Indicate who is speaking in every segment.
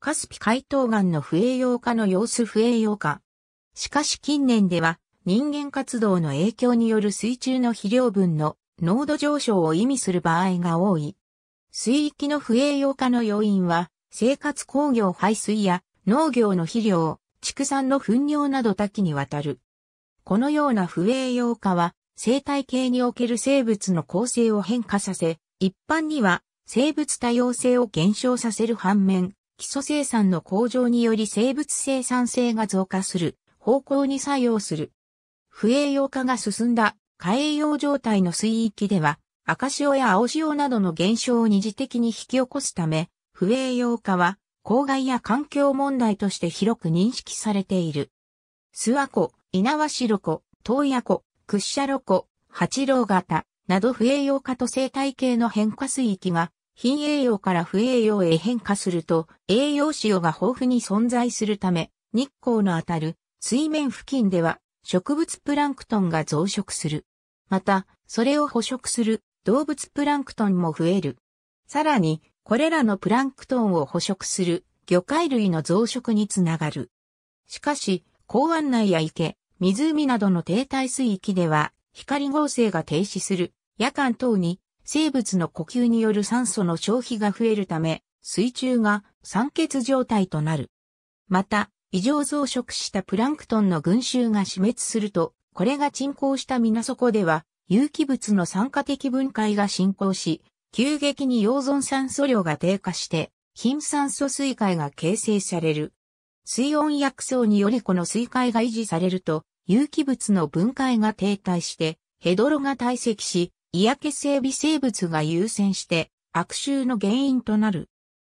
Speaker 1: カスピ海東岸の不栄養化の様子不栄養化。しかし近年では人間活動の影響による水中の肥料分の濃度上昇を意味する場合が多い。水域の不栄養化の要因は生活工業排水や農業の肥料、畜産の糞尿など多岐にわたる。このような不栄養化は生態系における生物の構成を変化させ、一般には生物多様性を減少させる反面、基礎生産の向上により生物生産性が増加する方向に作用する。不栄養化が進んだ海栄養状態の水域では、赤潮や青潮などの減少を二次的に引き起こすため、不栄養化は、公害や環境問題として広く認識されている。諏訪湖、稲苗代湖、洞爺湖、屈斜路湖、八郎型など不栄養化と生態系の変化水域が品栄養から不栄養へ変化すると、栄養塩が豊富に存在するため、日光の当たる水面付近では植物プランクトンが増殖する。また、それを捕食する動物プランクトンも増える。さらに、これらのプランクトンを捕食する魚介類の増殖につながる。しかし、港湾内や池、湖などの停滞水域では、光合成が停止する、夜間等に生物の呼吸による酸素の消費が増えるため、水中が酸欠状態となる。また、異常増殖したプランクトンの群衆が死滅すると、これが沈降した水底では、有機物の酸化的分解が進行し、急激に溶存酸素量が低下して、貧酸素水害が形成される。水温薬草によりこの水害が維持されると、有機物の分解が停滞して、ヘドロが堆積し、嫌気性微生物が優先して悪臭の原因となる。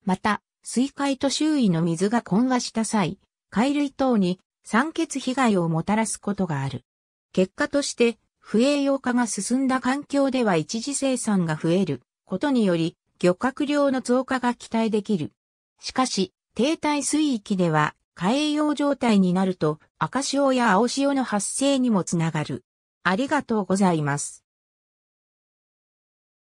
Speaker 1: また、水海と周囲の水が混和した際、海類等に酸欠被害をもたらすことがある。結果として、不栄養化が進んだ環境では一次生産が増えることにより、漁獲量の増加が期待できる。しかし、停滞水域では、海栄養状態になると、赤潮や青潮の発生にもつながる。ありがとうございます。